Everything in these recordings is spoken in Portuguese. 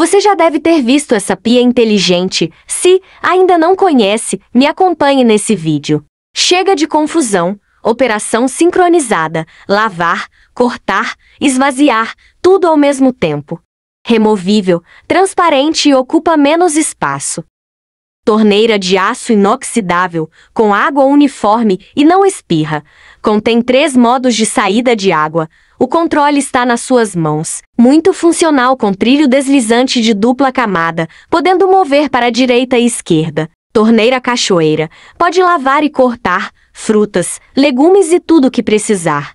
Você já deve ter visto essa pia inteligente. Se ainda não conhece, me acompanhe nesse vídeo. Chega de confusão. Operação sincronizada. Lavar, cortar, esvaziar, tudo ao mesmo tempo. Removível, transparente e ocupa menos espaço torneira de aço inoxidável, com água uniforme e não espirra. Contém três modos de saída de água. O controle está nas suas mãos. Muito funcional com trilho deslizante de dupla camada, podendo mover para a direita e esquerda. Torneira cachoeira. Pode lavar e cortar frutas, legumes e tudo o que precisar.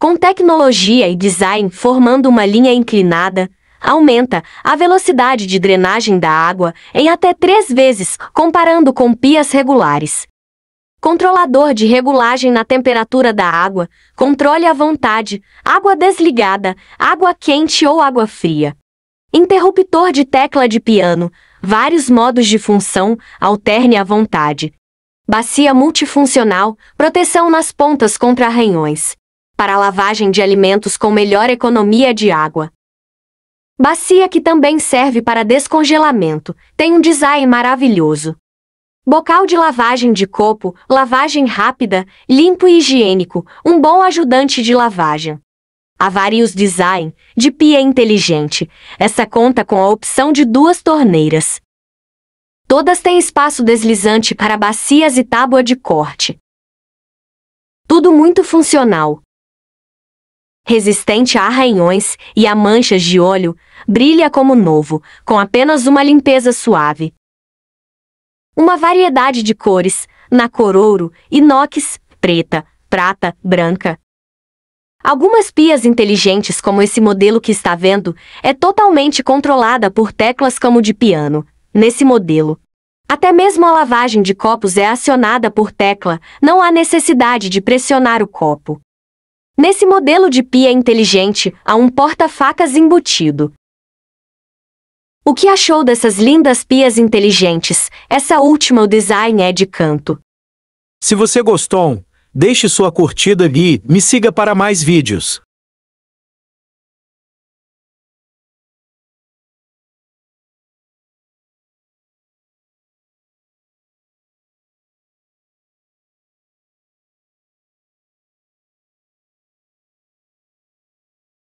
Com tecnologia e design formando uma linha inclinada, aumenta a velocidade de drenagem da água em até três vezes, comparando com pias regulares. Controlador de regulagem na temperatura da água, controle à vontade, água desligada, água quente ou água fria. Interruptor de tecla de piano, vários modos de função, alterne à vontade. Bacia multifuncional, proteção nas pontas contra arranhões. Para lavagem de alimentos com melhor economia de água. Bacia que também serve para descongelamento, tem um design maravilhoso. Bocal de lavagem de copo, lavagem rápida, limpo e higiênico, um bom ajudante de lavagem. vários Design, de pia inteligente. Essa conta com a opção de duas torneiras. Todas têm espaço deslizante para bacias e tábua de corte. Tudo muito funcional resistente a arranhões e a manchas de óleo, brilha como novo, com apenas uma limpeza suave. Uma variedade de cores, na cor ouro, inox, preta, prata, branca. Algumas pias inteligentes como esse modelo que está vendo é totalmente controlada por teclas como de piano, nesse modelo. Até mesmo a lavagem de copos é acionada por tecla, não há necessidade de pressionar o copo. Nesse modelo de pia inteligente, há um porta-facas embutido. O que achou dessas lindas pias inteligentes? Essa última o design é de canto. Se você gostou, deixe sua curtida e me siga para mais vídeos.